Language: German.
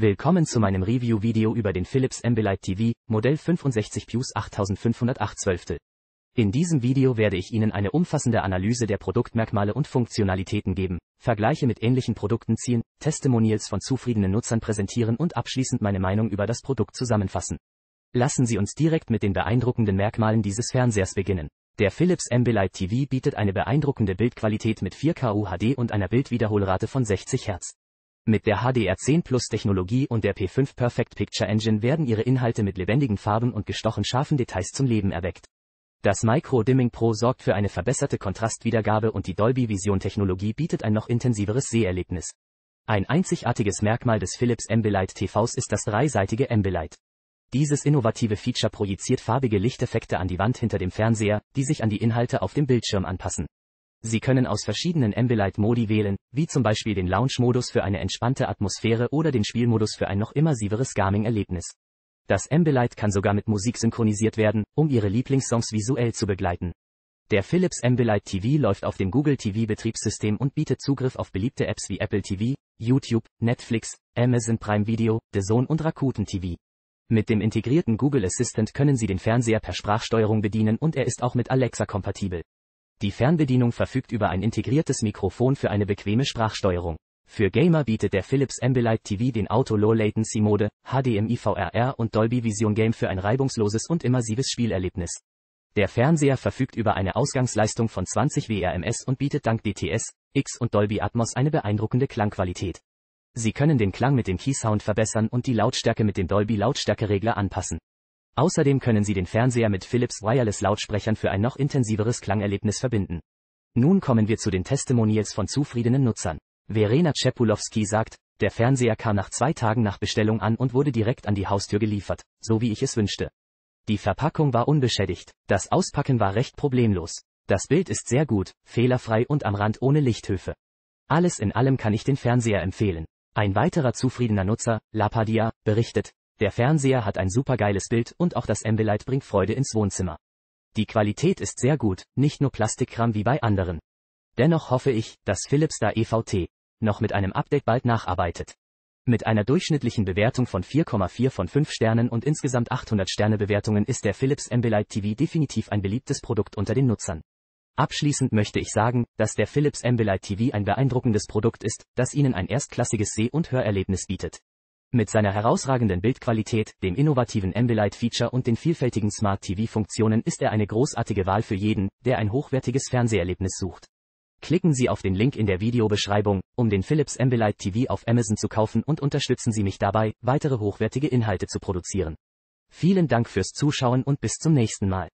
Willkommen zu meinem Review-Video über den Philips Ambilight TV, Modell 65 Pius 8508 12. In diesem Video werde ich Ihnen eine umfassende Analyse der Produktmerkmale und Funktionalitäten geben, Vergleiche mit ähnlichen Produkten ziehen, Testimonials von zufriedenen Nutzern präsentieren und abschließend meine Meinung über das Produkt zusammenfassen. Lassen Sie uns direkt mit den beeindruckenden Merkmalen dieses Fernsehers beginnen. Der Philips Ambilight TV bietet eine beeindruckende Bildqualität mit 4K UHD und einer Bildwiederholrate von 60 Hz. Mit der HDR10 Plus Technologie und der P5 Perfect Picture Engine werden ihre Inhalte mit lebendigen Farben und gestochen scharfen Details zum Leben erweckt. Das Micro Dimming Pro sorgt für eine verbesserte Kontrastwiedergabe und die Dolby Vision Technologie bietet ein noch intensiveres Seherlebnis. Ein einzigartiges Merkmal des Philips Ambilight TVs ist das dreiseitige Ambilight. Dieses innovative Feature projiziert farbige Lichteffekte an die Wand hinter dem Fernseher, die sich an die Inhalte auf dem Bildschirm anpassen. Sie können aus verschiedenen Ambilight-Modi wählen, wie zum Beispiel den Lounge-Modus für eine entspannte Atmosphäre oder den Spielmodus für ein noch immersiveres Gaming-Erlebnis. Das Ambilight kann sogar mit Musik synchronisiert werden, um Ihre Lieblingssongs visuell zu begleiten. Der Philips Ambilight TV läuft auf dem Google TV Betriebssystem und bietet Zugriff auf beliebte Apps wie Apple TV, YouTube, Netflix, Amazon Prime Video, DAZN und Rakuten TV. Mit dem integrierten Google Assistant können Sie den Fernseher per Sprachsteuerung bedienen und er ist auch mit Alexa kompatibel. Die Fernbedienung verfügt über ein integriertes Mikrofon für eine bequeme Sprachsteuerung. Für Gamer bietet der Philips Ambilight TV den Auto Low Latency Mode, HDMI VRR und Dolby Vision Game für ein reibungsloses und immersives Spielerlebnis. Der Fernseher verfügt über eine Ausgangsleistung von 20 WRMS und bietet dank DTS, X und Dolby Atmos eine beeindruckende Klangqualität. Sie können den Klang mit dem Keysound verbessern und die Lautstärke mit dem Dolby Lautstärkeregler anpassen. Außerdem können Sie den Fernseher mit Philips Wireless-Lautsprechern für ein noch intensiveres Klangerlebnis verbinden. Nun kommen wir zu den Testimonials von zufriedenen Nutzern. Verena Czepulowski sagt, der Fernseher kam nach zwei Tagen nach Bestellung an und wurde direkt an die Haustür geliefert, so wie ich es wünschte. Die Verpackung war unbeschädigt, das Auspacken war recht problemlos. Das Bild ist sehr gut, fehlerfrei und am Rand ohne Lichthöfe. Alles in allem kann ich den Fernseher empfehlen. Ein weiterer zufriedener Nutzer, Lapadia, berichtet, der Fernseher hat ein supergeiles Bild und auch das Ambilight bringt Freude ins Wohnzimmer. Die Qualität ist sehr gut, nicht nur Plastikkram wie bei anderen. Dennoch hoffe ich, dass Philips da EVT noch mit einem Update bald nacharbeitet. Mit einer durchschnittlichen Bewertung von 4,4 von 5 Sternen und insgesamt 800 Sterne Bewertungen ist der Philips Ambilight TV definitiv ein beliebtes Produkt unter den Nutzern. Abschließend möchte ich sagen, dass der Philips Ambilight TV ein beeindruckendes Produkt ist, das Ihnen ein erstklassiges Seh- und Hörerlebnis bietet. Mit seiner herausragenden Bildqualität, dem innovativen Ambilight-Feature und den vielfältigen Smart-TV-Funktionen ist er eine großartige Wahl für jeden, der ein hochwertiges Fernseherlebnis sucht. Klicken Sie auf den Link in der Videobeschreibung, um den Philips Ambilight TV auf Amazon zu kaufen und unterstützen Sie mich dabei, weitere hochwertige Inhalte zu produzieren. Vielen Dank fürs Zuschauen und bis zum nächsten Mal.